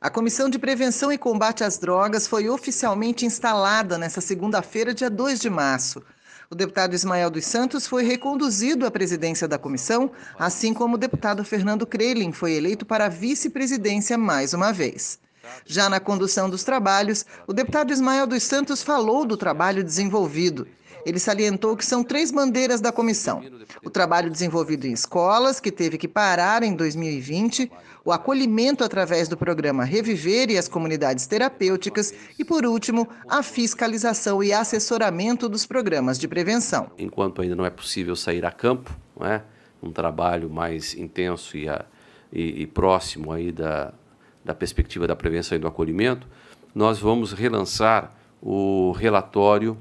A Comissão de Prevenção e Combate às Drogas foi oficialmente instalada nesta segunda-feira, dia 2 de março. O deputado Ismael dos Santos foi reconduzido à presidência da comissão, assim como o deputado Fernando Krelin foi eleito para a vice-presidência mais uma vez. Já na condução dos trabalhos, o deputado Ismael dos Santos falou do trabalho desenvolvido. Ele salientou que são três bandeiras da comissão: o trabalho desenvolvido em escolas, que teve que parar em 2020, o acolhimento através do programa Reviver e as comunidades terapêuticas, e, por último, a fiscalização e assessoramento dos programas de prevenção. Enquanto ainda não é possível sair a campo, não é? um trabalho mais intenso e, a, e, e próximo aí da, da perspectiva da prevenção e do acolhimento, nós vamos relançar o relatório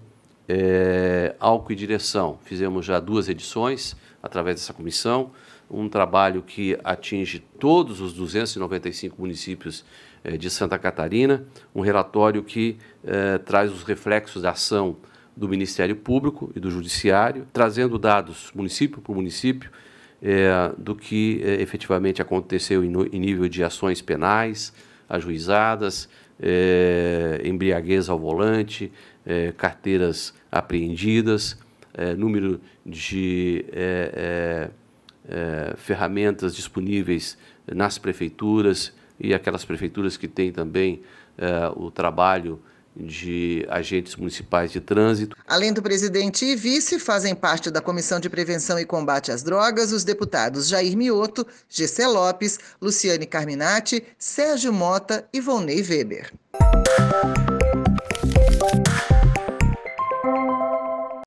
é, Álcool e Direção. Fizemos já duas edições através dessa comissão, um trabalho que atinge todos os 295 municípios é, de Santa Catarina, um relatório que é, traz os reflexos da ação do Ministério Público e do Judiciário, trazendo dados município por município é, do que é, efetivamente aconteceu em, em, nível de ações penais, ajuizadas, é, embriaguez ao volante, é, carteiras apreendidas, é, número de é, ferramentas disponíveis nas prefeituras e aquelas prefeituras que têm também o trabalho de agentes municipais de trânsito. Além do presidente e vice, fazem parte da Comissão de Prevenção e Combate às Drogas os deputados Jair Mioto, Gessé Lopes, Luciane Carminati, Sérgio Mota e Volney Weber.